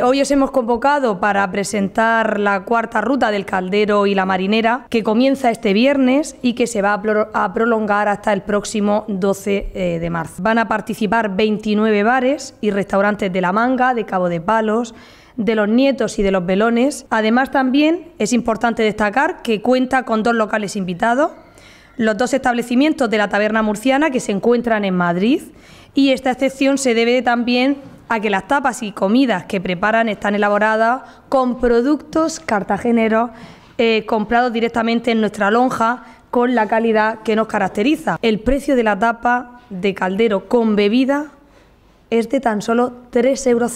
Hoy os hemos convocado para presentar la cuarta ruta del Caldero y la Marinera, que comienza este viernes y que se va a, prolongar hasta el próximo 12 eh, de marzo. Van a participar 29 bares y restaurantes de La Manga, de Cabo de Palos, de los nietos y de los velones. Además, también es importante destacar que cuenta con dos locales invitados, los dos establecimientos de la Taberna Murciana que se encuentran en Madrid, y esta excepción se debe también a que las tapas y comidas que preparan están elaboradas con productos cartageneros eh, comprados directamente en nuestra lonja con la calidad que nos caracteriza. El precio de la tapa de caldero con bebida es de tan solo 3,50 euros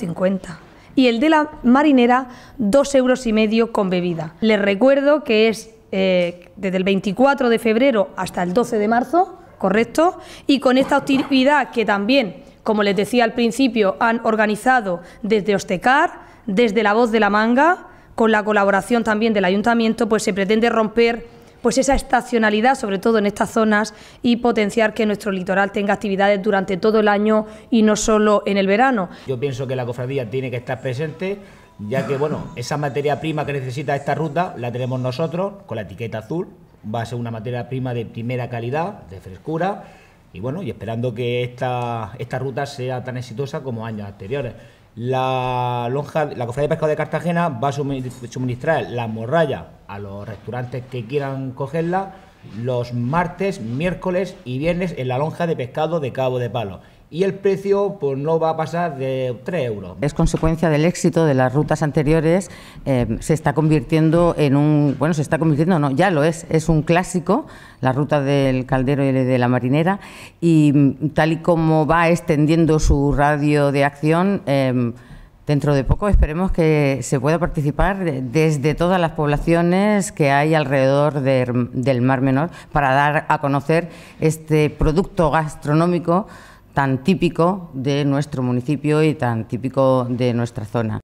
y el de la marinera dos euros y medio con bebida. Les recuerdo que es eh, desde el 24 de febrero hasta el 12 de marzo, correcto, y con esta actividad que también como les decía al principio, han organizado desde Ostecar, desde La Voz de la Manga, con la colaboración también del ayuntamiento, pues se pretende romper pues esa estacionalidad, sobre todo en estas zonas, y potenciar que nuestro litoral tenga actividades durante todo el año y no solo en el verano. Yo pienso que la cofradía tiene que estar presente, ya que bueno, esa materia prima que necesita esta ruta la tenemos nosotros con la etiqueta azul, va a ser una materia prima de primera calidad, de frescura y bueno, y esperando que esta, esta ruta sea tan exitosa como años anteriores. La lonja, la cofradía de pescado de Cartagena va a suministrar la morralla a los restaurantes que quieran cogerla los martes, miércoles y viernes en la lonja de pescado de Cabo de Palo y el precio pues, no va a pasar de 3 euros. Es consecuencia del éxito de las rutas anteriores, eh, se está convirtiendo en un, bueno, se está convirtiendo, no, ya lo es, es un clásico, la ruta del caldero y de la marinera, y mm, tal y como va extendiendo su radio de acción, em, Dentro de poco esperemos que se pueda participar desde todas las poblaciones que hay alrededor del Mar Menor para dar a conocer este producto gastronómico tan típico de nuestro municipio y tan típico de nuestra zona.